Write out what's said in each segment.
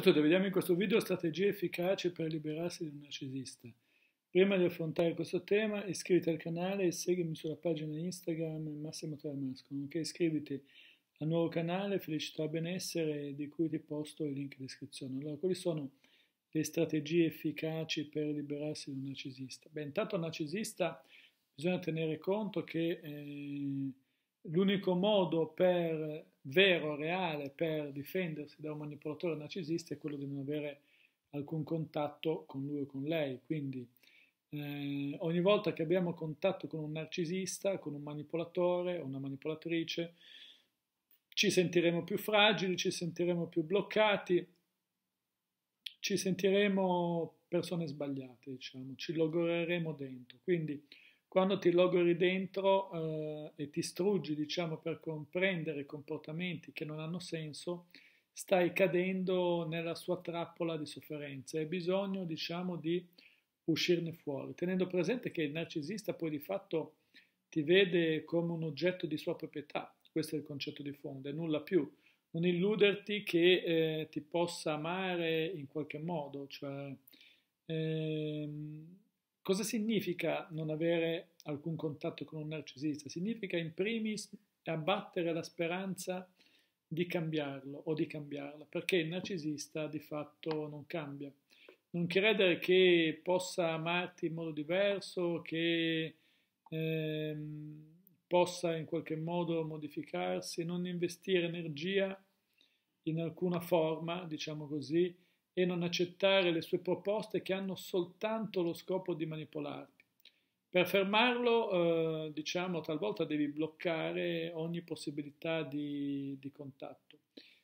Ciao a tutti, vediamo in questo video strategie efficaci per liberarsi di un narcisista. Prima di affrontare questo tema iscriviti al canale e seguimi sulla pagina Instagram Massimo Tramasco, nonché iscriviti al nuovo canale Felicità Benessere di cui ti posto il link in descrizione. Allora, quali sono le strategie efficaci per liberarsi di un narcisista? Beh, intanto narcisista bisogna tenere conto che... Eh, l'unico modo per, vero, reale, per difendersi da un manipolatore narcisista è quello di non avere alcun contatto con lui o con lei. Quindi eh, ogni volta che abbiamo contatto con un narcisista, con un manipolatore o una manipolatrice, ci sentiremo più fragili, ci sentiremo più bloccati, ci sentiremo persone sbagliate, diciamo, ci logoreremo dentro. Quindi quando ti logori dentro eh, e ti struggi, diciamo, per comprendere comportamenti che non hanno senso, stai cadendo nella sua trappola di sofferenza. Hai bisogno, diciamo, di uscirne fuori, tenendo presente che il narcisista poi di fatto ti vede come un oggetto di sua proprietà, questo è il concetto di fondo, è nulla più. Non illuderti che eh, ti possa amare in qualche modo, cioè ehm, Cosa significa non avere alcun contatto con un narcisista? Significa in primis abbattere la speranza di cambiarlo o di cambiarla, perché il narcisista di fatto non cambia. Non credere che possa amarti in modo diverso, che ehm, possa in qualche modo modificarsi, non investire energia in alcuna forma, diciamo così, e non accettare le sue proposte che hanno soltanto lo scopo di manipolarti. Per fermarlo, eh, diciamo, talvolta devi bloccare ogni possibilità di, di contatto.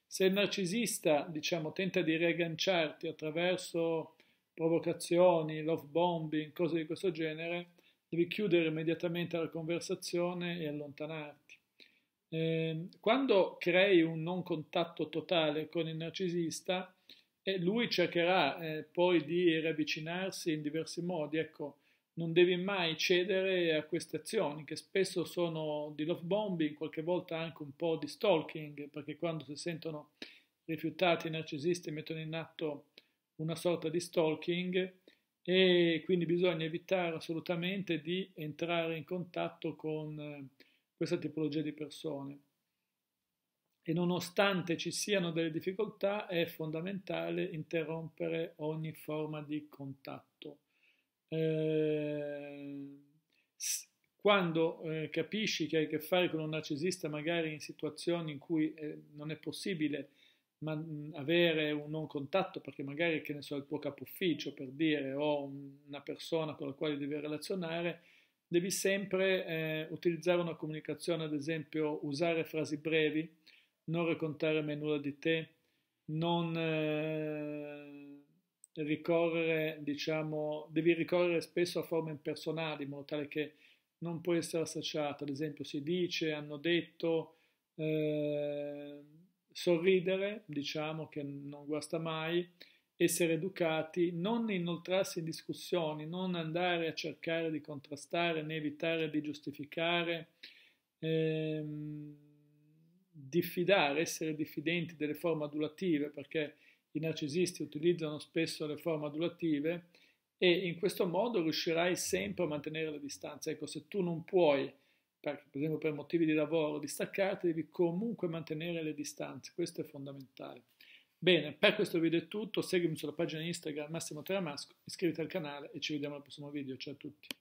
Se il narcisista, diciamo, tenta di riagganciarti attraverso provocazioni, love bombing, cose di questo genere, devi chiudere immediatamente la conversazione e allontanarti. Eh, quando crei un non contatto totale con il narcisista, e lui cercherà eh, poi di riavvicinarsi in diversi modi, ecco, non devi mai cedere a queste azioni che spesso sono di love bombing, qualche volta anche un po' di stalking, perché quando si sentono rifiutati i narcisisti mettono in atto una sorta di stalking e quindi bisogna evitare assolutamente di entrare in contatto con eh, questa tipologia di persone e nonostante ci siano delle difficoltà è fondamentale interrompere ogni forma di contatto. Eh, quando eh, capisci che hai a che fare con un narcisista magari in situazioni in cui eh, non è possibile ma, mh, mm, avere un non contatto perché magari che ne so il tuo capo ufficio per dire o una persona con la quale devi relazionare devi sempre eh, utilizzare una comunicazione ad esempio usare frasi brevi non raccontare mai nulla di te, non eh, ricorrere, diciamo, devi ricorrere spesso a forme impersonali in modo tale che non puoi essere associato. ad esempio si dice, hanno detto, eh, sorridere, diciamo che non guasta mai, essere educati, non inoltrarsi in discussioni, non andare a cercare di contrastare né evitare di giustificare. Eh, diffidare, essere diffidenti delle forme adulative, perché i narcisisti utilizzano spesso le forme adulative e in questo modo riuscirai sempre a mantenere la distanza. Ecco, se tu non puoi, per, per esempio per motivi di lavoro, distaccarti, devi comunque mantenere le distanze, questo è fondamentale. Bene, per questo video è tutto, seguimi sulla pagina Instagram Massimo Teramasco, iscriviti al canale e ci vediamo al prossimo video, ciao a tutti.